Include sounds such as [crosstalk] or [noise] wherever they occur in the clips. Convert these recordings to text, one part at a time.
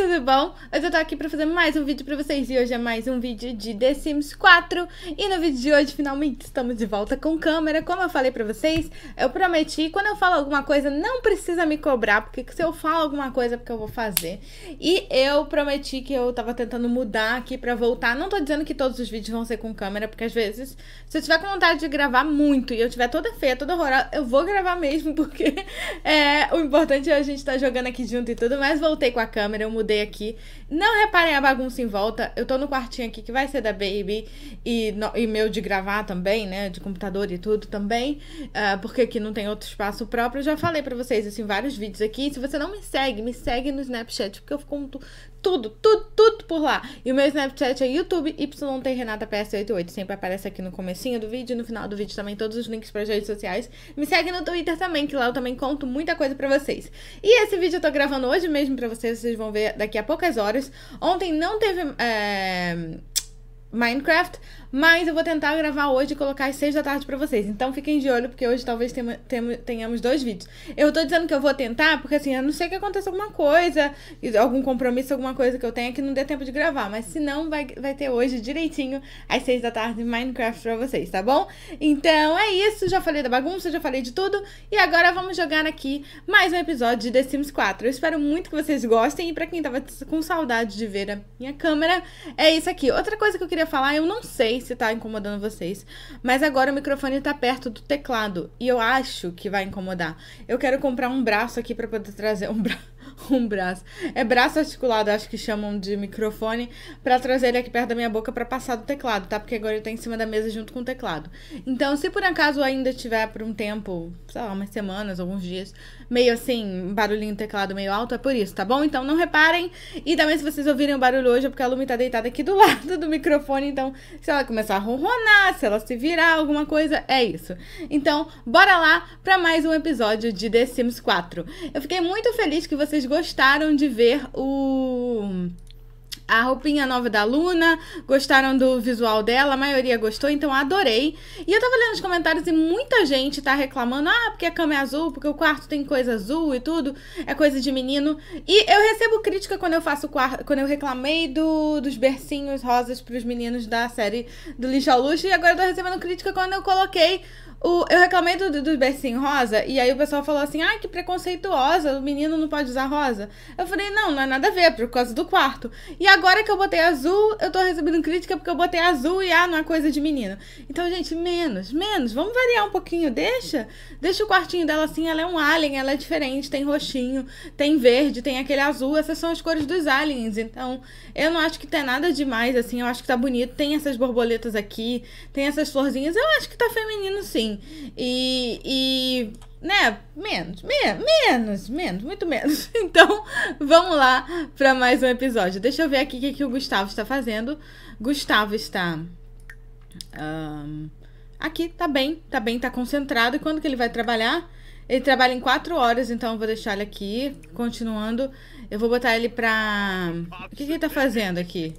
tudo bom? Hoje eu tô aqui pra fazer mais um vídeo pra vocês e hoje é mais um vídeo de The Sims 4 E no vídeo de hoje, finalmente, estamos de volta com câmera Como eu falei pra vocês, eu prometi, quando eu falo alguma coisa, não precisa me cobrar Porque se eu falo alguma coisa, é porque eu vou fazer E eu prometi que eu tava tentando mudar aqui pra voltar Não tô dizendo que todos os vídeos vão ser com câmera, porque às vezes Se eu tiver com vontade de gravar muito e eu tiver toda feia, toda horrorosa Eu vou gravar mesmo, [laughs] porque é, o importante é a gente estar tá jogando aqui junto e tudo Mas Voltei com a câmera, eu mudei mudei aqui. Não reparem a bagunça em volta. Eu tô no quartinho aqui que vai ser da Baby e, no, e meu de gravar também, né? De computador e tudo também. Uh, porque aqui não tem outro espaço próprio. Eu já falei pra vocês isso em vários vídeos aqui. Se você não me segue, me segue no Snapchat, porque eu conto tudo, tudo, tudo por lá. E o meu Snapchat é YouTube YT Renata PS88. Sempre aparece aqui no comecinho do vídeo e no final do vídeo também todos os links para as redes sociais. Me segue no Twitter também, que lá eu também conto muita coisa para vocês. E esse vídeo eu tô gravando hoje mesmo para vocês, vocês vão ver daqui a poucas horas. Ontem não teve é, Minecraft, mas eu vou tentar gravar hoje e colocar às 6 da tarde para vocês. Então fiquem de olho, porque hoje talvez tenhamos dois vídeos. Eu tô dizendo que eu vou tentar, porque assim, a não ser que aconteça alguma coisa, algum compromisso, alguma coisa que eu tenha que não dê tempo de gravar. Mas se não, vai, vai ter hoje direitinho às 6 da tarde Minecraft pra vocês, tá bom? Então é isso, já falei da bagunça, já falei de tudo. E agora vamos jogar aqui mais um episódio de The Sims 4. Eu espero muito que vocês gostem. E pra quem tava com saudade de ver a minha câmera, é isso aqui. Outra coisa que eu queria falar, eu não sei se tá incomodando vocês, mas agora o microfone tá perto do teclado e eu acho que vai incomodar. Eu quero comprar um braço aqui para poder trazer um braço [laughs] um braço. É braço articulado, acho que chamam de microfone, para trazer ele aqui perto da minha boca para passar do teclado, tá? Porque agora ele tá em cima da mesa junto com o teclado. Então, se por acaso ainda tiver por um tempo, sei lá, umas semanas, alguns dias, meio assim, barulhinho do teclado meio alto, é por isso, tá bom? Então não reparem. E também se vocês ouvirem o barulho hoje, é porque a Lumi tá deitada aqui do [laughs] lado do microfone, então se ela começar a ronronar, se ela se virar, alguma coisa, é isso. Então, bora lá para mais um episódio de The Sims 4. Eu fiquei muito feliz que vocês gostaram de ver o a roupinha nova da Luna, gostaram do visual dela, a maioria gostou, então adorei. E eu tava lendo os comentários e muita gente tá reclamando: ah, porque a cama é azul, porque o quarto tem coisa azul e tudo, é coisa de menino. E eu recebo crítica quando eu faço quarto, quando eu reclamei do, dos bercinhos rosas pros meninos da série do Lixo ao Luxo, e agora eu tô recebendo crítica quando eu coloquei o, eu reclamei do, do, bercinho rosa, e aí o pessoal falou assim: ai, ah, que preconceituosa, o menino não pode usar rosa. Eu falei: não, não é nada a ver, é por causa do quarto. E agora agora que eu botei azul, eu tô recebendo crítica porque eu botei azul e ah, não é coisa de menino. Então, gente, menos, menos. Vamos variar um pouquinho, deixa. Deixa o quartinho dela assim, ela é um alien, ela é diferente, tem roxinho, tem verde, tem aquele azul, essas são as cores dos aliens. Então, eu não acho que tem tá nada demais assim, eu acho que tá bonito. Tem essas borboletas aqui, tem essas florzinhas. Eu acho que tá feminino sim. E e né? Menos, me menos, menos, muito menos. [laughs] Então, vamos lá para mais um episódio. Deixa eu ver aqui o que, que o Gustavo está fazendo. Gustavo está. Um, aqui, tá bem, tá bem, tá concentrado. E quando que ele vai trabalhar? Ele trabalha em quatro horas, então eu vou deixar ele aqui. Continuando, eu vou botar ele pra. O que, que ele tá fazendo aqui?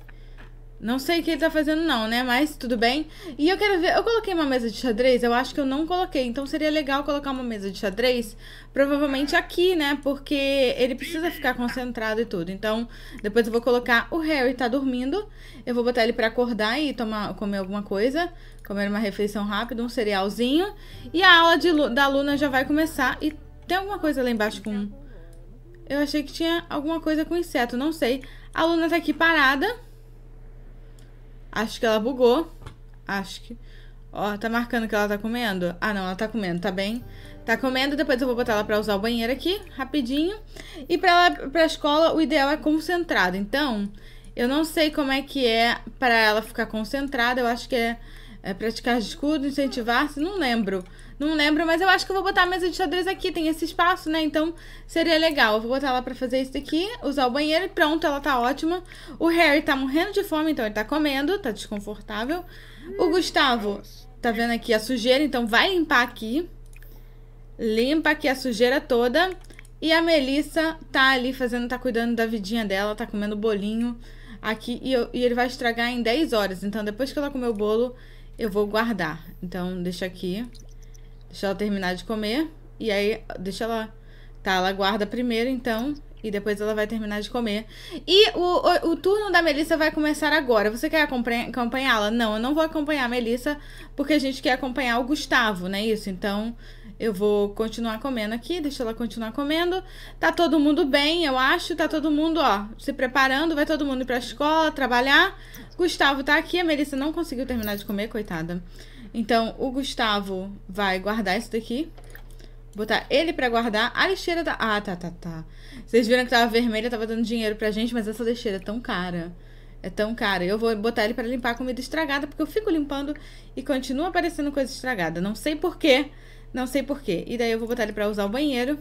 Não sei o que ele tá fazendo, não, né? Mas tudo bem. E eu quero ver. Eu coloquei uma mesa de xadrez? Eu acho que eu não coloquei. Então seria legal colocar uma mesa de xadrez. Provavelmente aqui, né? Porque ele precisa ficar concentrado e tudo. Então, depois eu vou colocar. O Harry tá dormindo. Eu vou botar ele para acordar e tomar, comer alguma coisa. Comer uma refeição rápida, um cerealzinho. E a aula de, da Luna já vai começar. E tem alguma coisa lá embaixo com. Eu achei que tinha alguma coisa com inseto, não sei. A Luna tá aqui parada. Acho que ela bugou. Acho que... Ó, tá marcando que ela tá comendo? Ah, não, ela tá comendo, tá bem. Tá comendo, depois eu vou botar ela pra usar o banheiro aqui, rapidinho. E pra, ela, pra escola, o ideal é concentrado. Então, eu não sei como é que é pra ela ficar concentrada. Eu acho que é, é praticar escudo, incentivar-se, não lembro. Não lembro, mas eu acho que eu vou botar a mesa de editadores aqui. Tem esse espaço, né? Então seria legal. Eu vou botar ela pra fazer isso daqui, usar o banheiro e pronto, ela tá ótima. O Harry tá morrendo de fome, então ele tá comendo, tá desconfortável. O hum, Gustavo tá vendo aqui a sujeira, então vai limpar aqui. Limpa aqui a sujeira toda. E a Melissa tá ali fazendo, tá cuidando da vidinha dela, tá comendo bolinho aqui. E, eu, e ele vai estragar em 10 horas. Então, depois que ela comer o bolo, eu vou guardar. Então, deixa aqui. Deixa ela terminar de comer. E aí, deixa ela. Tá, ela guarda primeiro, então. E depois ela vai terminar de comer. E o, o, o turno da Melissa vai começar agora. Você quer acompanhá-la? Não, eu não vou acompanhar a Melissa, porque a gente quer acompanhar o Gustavo, né? Isso, então eu vou continuar comendo aqui. Deixa ela continuar comendo. Tá todo mundo bem, eu acho. Tá todo mundo, ó, se preparando. Vai todo mundo ir pra escola, trabalhar. Gustavo tá aqui. A Melissa não conseguiu terminar de comer, coitada. Então, o Gustavo vai guardar isso daqui. Botar ele pra guardar. A lixeira da... Ah, tá, tá, tá. Vocês viram que tava vermelha, tava dando dinheiro pra gente, mas essa lixeira é tão cara. É tão cara. Eu vou botar ele para limpar a comida estragada, porque eu fico limpando e continua aparecendo coisa estragada. Não sei porquê. Não sei porquê. E daí eu vou botar ele para usar o banheiro.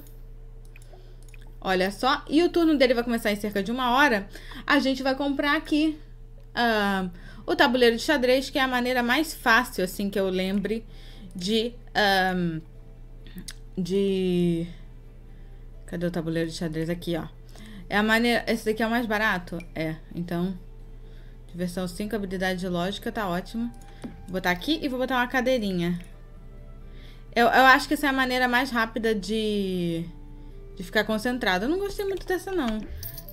Olha só. E o turno dele vai começar em cerca de uma hora. A gente vai comprar aqui... Uh, o tabuleiro de xadrez, que é a maneira mais fácil, assim, que eu lembre de. Um, de. Cadê o tabuleiro de xadrez? Aqui, ó. É a maneira. Esse daqui é o mais barato? É. Então. Diversão 5, habilidade de lógica, tá ótimo. Vou botar aqui e vou botar uma cadeirinha. Eu, eu acho que essa é a maneira mais rápida de. De ficar concentrada. Eu não gostei muito dessa, não.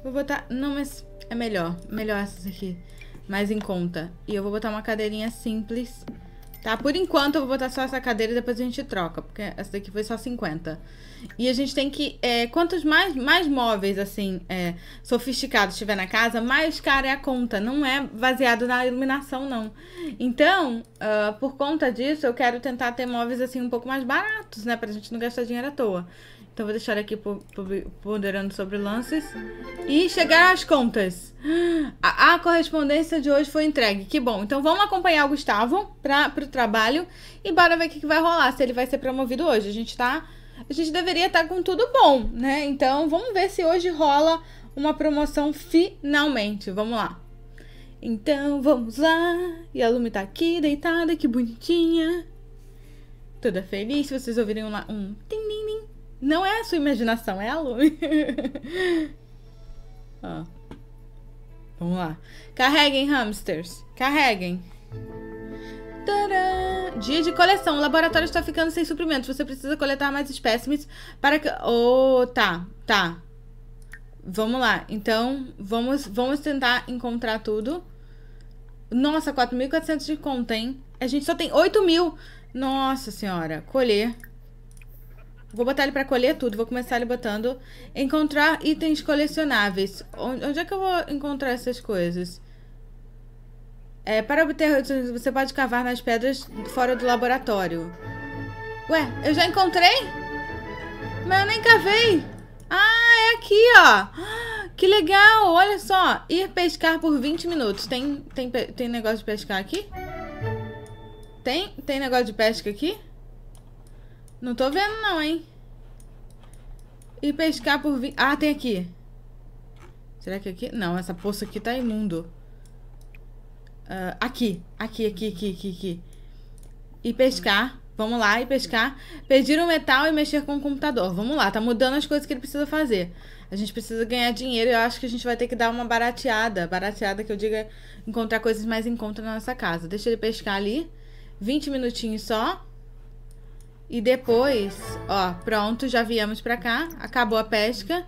Vou botar. Não, mas é melhor. Melhor essas aqui mais em conta. E eu vou botar uma cadeirinha simples, tá? Por enquanto eu vou botar só essa cadeira e depois a gente troca, porque essa daqui foi só 50. E a gente tem que... É, quantos mais, mais móveis, assim, é, sofisticados tiver na casa, mais cara é a conta. Não é baseado na iluminação, não. Então, uh, por conta disso, eu quero tentar ter móveis, assim, um pouco mais baratos, né? Pra gente não gastar dinheiro à toa. Então vou deixar aqui ponderando sobre lances. E chegar às contas. A, a, correspondência de hoje foi entregue. Que bom. Então vamos acompanhar o Gustavo para o trabalho. E bora ver o que, que vai rolar. Se ele vai ser promovido hoje. A gente tá. A gente deveria estar tá com tudo bom, né? Então vamos ver se hoje rola uma promoção finalmente. Vamos lá. Então vamos lá. E a Lumi tá aqui deitada, que bonitinha. Toda feliz. Se vocês ouvirem um, um não é a sua imaginação, é a lume. [laughs] Ó. Vamos lá. Carreguem, hamsters. Carreguem. Dia de coleção. O laboratório está ficando sem suprimentos. Você precisa coletar mais espécimes para que. Oh, tá, tá. Vamos lá. Então, vamos, vamos tentar encontrar tudo. Nossa, 4.400 de conta, hein? A gente só tem 8.000. mil. Nossa senhora. Colher. Vou botar ele pra colher tudo. Vou começar ele botando. Encontrar itens colecionáveis. Onde é que eu vou encontrar essas coisas? É, para obter você pode cavar nas pedras fora do laboratório. Ué, eu já encontrei? Mas eu nem cavei. Ah, é aqui, ó. [gasps] Que legal, olha só. Ir pescar por 20 minutos. Tem, tem, tem negócio de pescar aqui? Tem? Tem negócio de pesca aqui? Não tô vendo não, hein? E pescar por... Vi... Ah, tem aqui. Será que aqui? Não, essa poça aqui tá imundo. Uh, aqui. Aqui, aqui, aqui, aqui, aqui. E pescar. Vamos lá, e pescar. Pedir um metal e mexer com o computador. Vamos lá, tá mudando as coisas que ele precisa fazer. A gente precisa ganhar dinheiro e eu acho que a gente vai ter que dar uma barateada. Barateada que eu diga encontrar coisas mais em conta na nossa casa. Deixa ele pescar ali. 20 minutinhos só. E depois, ó, pronto, já viemos pra cá. Acabou a pesca.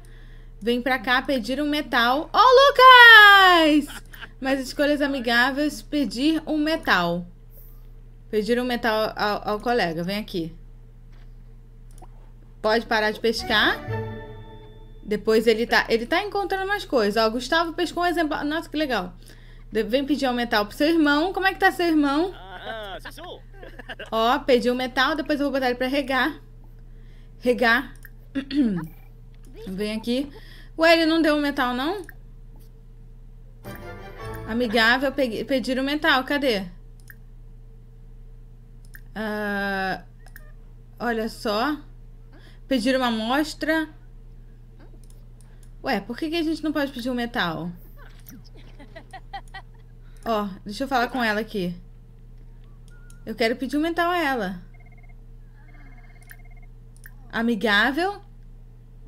Vem pra cá pedir um metal. Ó, oh, Lucas! Mas escolhas amigáveis, pedir um metal. Pedir um metal ao, ao colega. Vem aqui. Pode parar de pescar. Depois ele tá, ele tá encontrando mais coisas. Ó, Gustavo pescou um exemplar. Nossa, que legal. Vem pedir um metal pro seu irmão. Como é que tá seu irmão? Ah, Ó, pedi o metal, depois eu vou botar ele pra regar. Regar. [clears throat] Vem aqui. Ué, ele não deu o metal, não? Amigável, peguei, pedir o metal, cadê? Uh, olha só. Pedir uma amostra. Ué, por que, que a gente não pode pedir o metal? Ó, deixa eu falar com ela aqui. Eu quero pedir um mental a ela. Amigável.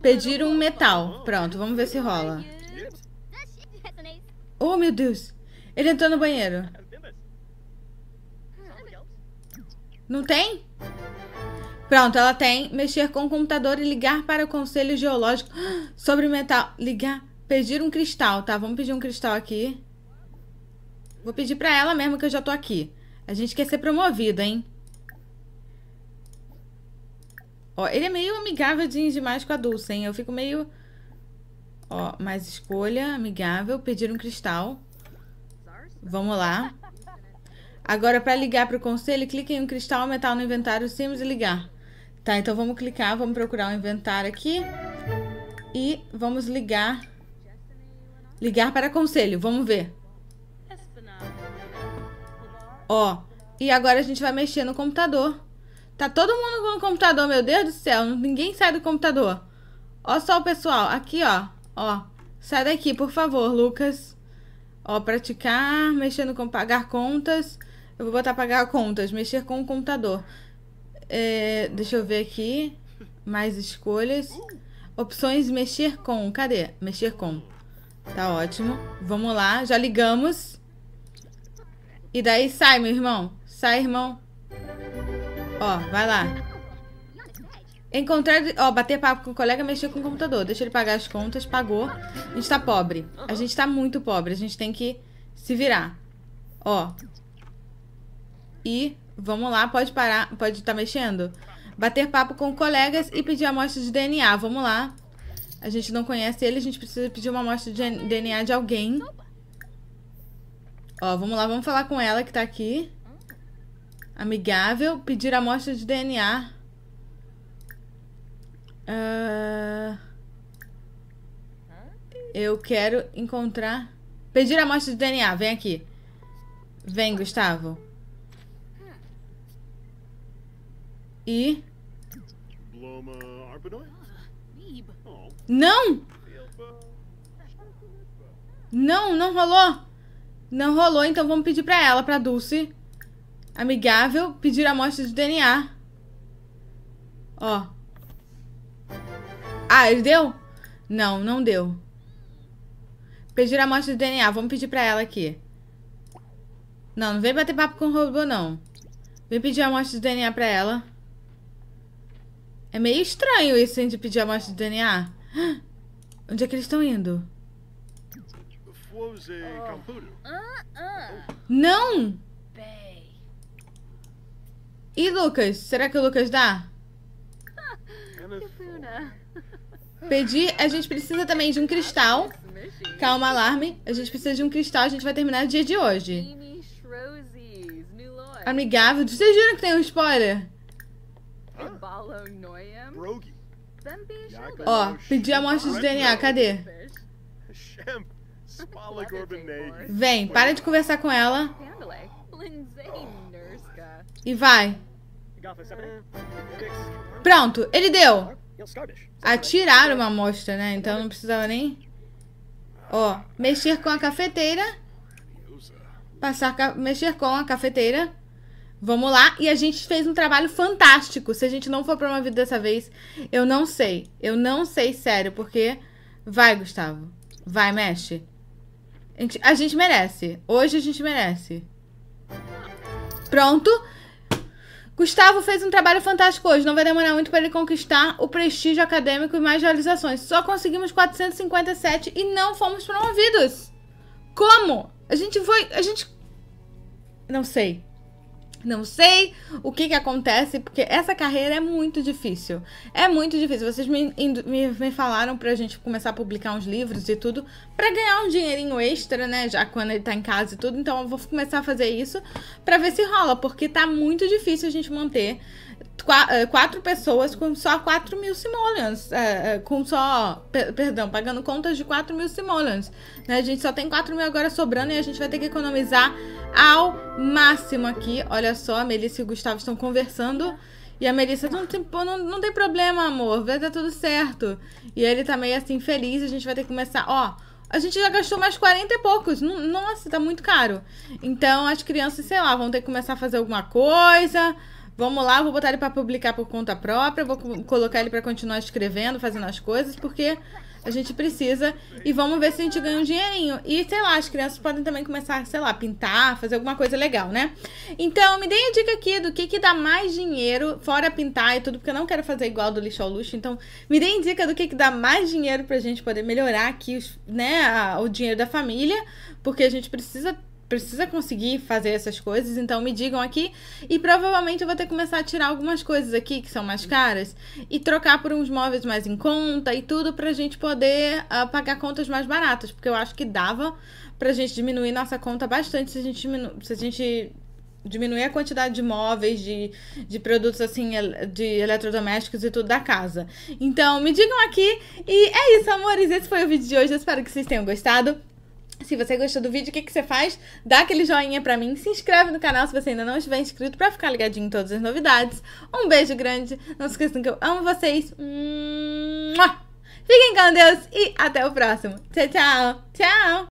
Pedir um metal. Pronto, vamos ver se rola. Oh, meu Deus. Ele entrou no banheiro. Não tem? Pronto, ela tem. Mexer com o computador e ligar para o conselho geológico sobre metal. Ligar. Pedir um cristal, tá? Vamos pedir um cristal aqui. Vou pedir pra ela mesmo que eu já tô aqui. A gente quer ser promovido, hein? Ó, ele é meio amigável demais com a Dulce, hein? Eu fico meio... Ó, mais escolha, amigável, pedir um cristal. Vamos lá. Agora, para ligar para o conselho, clique em um cristal, metal no inventário, sims e ligar. Tá, então vamos clicar, vamos procurar o um inventário aqui. E vamos ligar. Ligar para conselho, vamos ver. Ó, e agora a gente vai mexer no computador. Tá todo mundo no computador, meu Deus do céu. Ninguém sai do computador. Ó só o pessoal, aqui ó, ó. Sai daqui, por favor, Lucas. Ó, praticar, mexendo com pagar contas. Eu vou botar pagar contas, mexer com o computador. É, deixa eu ver aqui. Mais escolhas. Opções mexer com. Cadê? Mexer com. Tá ótimo. Vamos lá, já ligamos. E daí sai, meu irmão. Sai, irmão. Ó, vai lá. Encontrar... Ó, bater papo com o colega, mexer com o computador. Deixa ele pagar as contas. Pagou. A gente tá pobre. A gente tá muito pobre. A gente tem que se virar. Ó. E... Vamos lá, pode parar. Pode estar tá mexendo? Bater papo com colegas e pedir amostra de DNA. Vamos lá. A gente não conhece ele, a gente precisa pedir uma amostra de DNA de alguém. Ó, vamos lá, vamos falar com ela que tá aqui. Amigável, pedir amostra de DNA. Uh... Ah, eu quero encontrar... Pedir amostra de DNA, vem aqui. Vem, Gustavo. E... Não! Não, não rolou! Não rolou, então vamos pedir pra ela, pra Dulce. Amigável, pedir amostra de DNA. Ó. Ah, ele deu? Não, não deu. Pedir amostra de DNA. Vamos pedir pra ela aqui. Não, não vem bater papo com o robô, não. Vem pedir amostra de DNA pra ela. É meio estranho isso, hein, de pedir amostra de DNA. [gasps] Onde é que eles estão indo? e oh. Ah, ah. Não! Bem. E Lucas? Será que o Lucas dá? [laughs] Né? Pedi, a gente precisa também de um cristal. Calma, alarme. A gente precisa de um cristal, a gente vai terminar o dia de hoje. Amigável. Vocês viram que tem um spoiler? Ó, oh, pedi a morte de DNA, cadê? Vem, para de conversar com ela. E vai. Pronto, ele deu. Atiraram uma amostra, né? Então não precisava nem... Ó, mexer com a cafeteira. Passar, ca... mexer com a cafeteira. Vamos lá. E a gente fez um trabalho fantástico. Se a gente não for promovido dessa vez, eu não sei. Eu não sei, sério, porque... Vai, Gustavo. Vai, mexe. A gente, a gente merece. Hoje a gente merece. Pronto. Gustavo fez um trabalho fantástico hoje. Não vai demorar muito para ele conquistar o prestígio acadêmico e mais realizações. Só conseguimos 457 e não fomos promovidos. Como? A gente foi. A gente. Não sei. Não sei o que, que acontece, porque essa carreira é muito difícil. É muito difícil. Vocês me, me, me falaram pra gente começar a publicar uns livros e tudo, para ganhar um dinheirinho extra, né? Já quando ele tá em casa e tudo. Então eu vou começar a fazer isso para ver se rola, porque tá muito difícil a gente manter eh, quatro pessoas com só 4 mil simoleons, é, com só, perdão, pagando contas de 4 mil simoleons, né? A gente só tem 4 mil agora sobrando e a gente vai ter que economizar ao máximo aqui. Olha só, a Melissa e o Gustavo estão conversando e a Melissa, não tem, não, não tem problema, amor, vai dar tudo certo. E ele tá meio assim, feliz, a gente vai ter que começar, ó... A gente já gastou mais 40 e poucos. Nossa, tá muito caro. Então, as crianças, sei lá, vão ter que começar a fazer alguma coisa Vamos lá, vou botar ele para publicar por conta própria, vou colocar ele para continuar escrevendo, fazendo as coisas, porque a gente precisa. E vamos ver se a gente ganha um dinheirinho. E sei lá, as crianças podem também começar, sei lá, pintar, fazer alguma coisa legal, né? Então, me deem a dica aqui do que que dá mais dinheiro, fora pintar e tudo, porque eu não quero fazer igual do lixo ao luxo. Então, me deem dica do que que dá mais dinheiro pra gente poder melhorar aqui, né, a, o dinheiro da família, porque a gente precisa precisa conseguir fazer essas coisas, então me digam aqui. E provavelmente eu vou ter que começar a tirar algumas coisas aqui que são mais caras e trocar por uns móveis mais em conta e tudo pra gente poder uh, pagar contas mais baratas, porque eu acho que dava pra gente diminuir nossa conta bastante se a gente, diminu se a gente diminuir a quantidade de móveis, de, de produtos assim, de eletrodomésticos e tudo da casa. Então, me digam aqui. E é isso, amores. Esse foi o vídeo de hoje. Eu espero que vocês tenham gostado. Se você gostou do vídeo, o que, que você faz? Dá aquele joinha pra mim, se inscreve no canal se você ainda não estiver inscrito pra ficar ligadinho em todas as novidades. Um beijo grande, não se esqueçam que eu amo vocês. Fiquem com Deus e até o próximo. Tchau, tchau. Tchau.